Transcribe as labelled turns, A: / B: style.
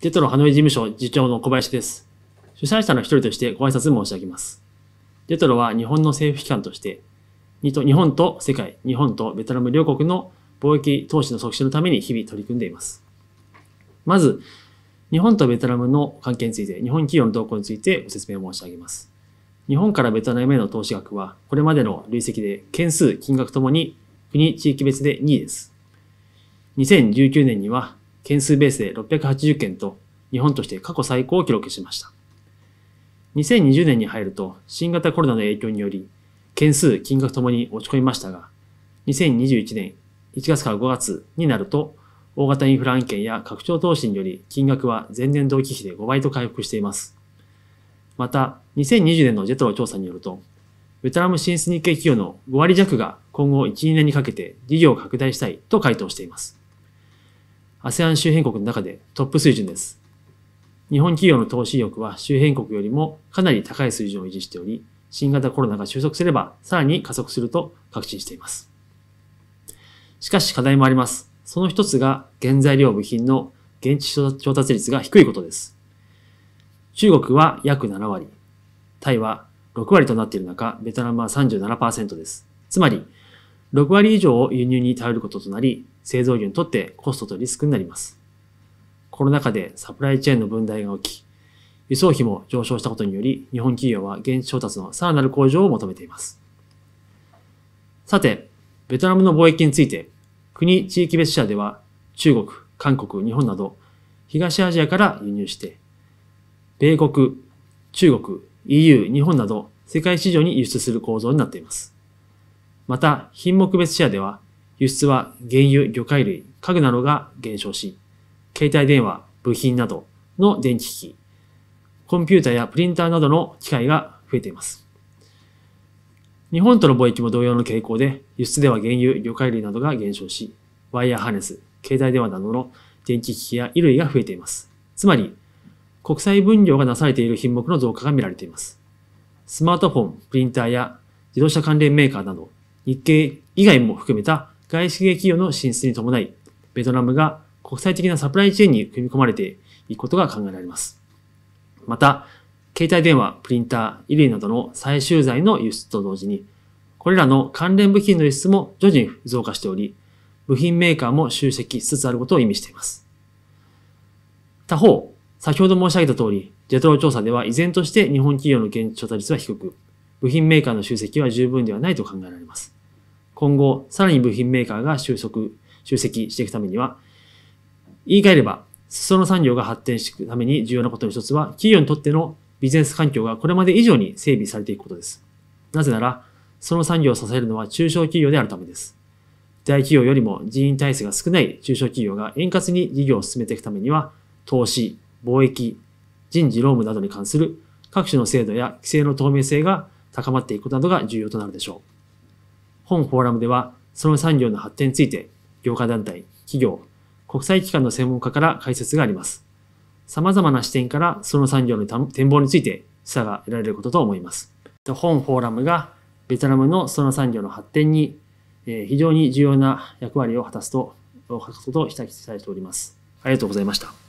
A: テトロハノイ事務所次長の小林です。主催者の一人としてご挨拶申し上げます。テトロは日本の政府機関として、日本と世界、日本とベトナム両国の貿易投資の促進のために日々取り組んでいます。まず、日本とベトナムの関係について、日本企業の動向についてご説明を申し上げます。日本からベトナムへの投資額は、これまでの累積で件数、金額ともに国、地域別で2位です。2019年には件数ベースで680件と日本として過去最高を記録しました。2020年に入ると新型コロナの影響により件数、金額ともに落ち込みましたが、2021年1月から5月になると大型インフラ案件や拡張投資により金額は前年同期比で5倍と回復しています。また、2020年のジェトロ調査によると、ベトナム進出日系企業の5割弱が今後1、2年にかけて事業を拡大したいと回答しています。ASEAN 周辺国の中でトップ水準です。日本企業の投資意欲は周辺国よりもかなり高い水準を維持しており、新型コロナが収束すればさらに加速すると確信しています。しかし課題もあります。その一つが原材料部品の現地調達率が低いことです。中国は約7割、タイは6割となっている中、ベトナムは37%です。つまり、6割以上を輸入に頼ることとなり、製造業にとってコストとリスクになります。コロナ禍でサプライチェーンの分断が起き、輸送費も上昇したことにより、日本企業は現地調達のさらなる向上を求めています。さて、ベトナムの貿易について、国・地域別社では、中国、韓国、日本など、東アジアから輸入して、米国、中国、EU、日本など、世界市場に輸出する構造になっています。また、品目別シェアでは、輸出は原油、魚介類、家具などが減少し、携帯電話、部品などの電気機器、コンピュータやプリンターなどの機械が増えています。日本との貿易も同様の傾向で、輸出では原油、魚介類などが減少し、ワイヤーハーネス、携帯電話などの電気機器や衣類が増えています。つまり、国際分業がなされている品目の増加が見られています。スマートフォン、プリンターや自動車関連メーカーなど、日経以外も含めた外資系企業の進出に伴い、ベトナムが国際的なサプライチェーンに組み込まれていくことが考えられます。また、携帯電話、プリンター、衣類などの最終材の輸出と同時に、これらの関連部品の輸出も徐々に増加しており、部品メーカーも集積しつつあることを意味しています。他方、先ほど申し上げたとおり、ジェトロ調査では依然として日本企業の現地調達率は低く、部品メーカーの集積は十分ではないと考えられます。今後、さらに部品メーカーが収束、集積していくためには、言い換えれば、裾野産業が発展していくために重要なことの一つは、企業にとってのビジネス環境がこれまで以上に整備されていくことです。なぜなら、その産業を支えるのは中小企業であるためです。大企業よりも人員体制が少ない中小企業が円滑に事業を進めていくためには、投資、貿易、人事労務などに関する各種の制度や規制の透明性が高まっていくことなどが重要となるでしょう。本フォーラムでは、その産業の発展について、業界団体、企業、国際機関の専門家から解説があります。様々な視点からその産業の展望について示唆が得られることと思います。本フォーラムがベトナムのその産業の発展に非常に重要な役割を果たすと、おたすことを期待しております。ありがとうございました。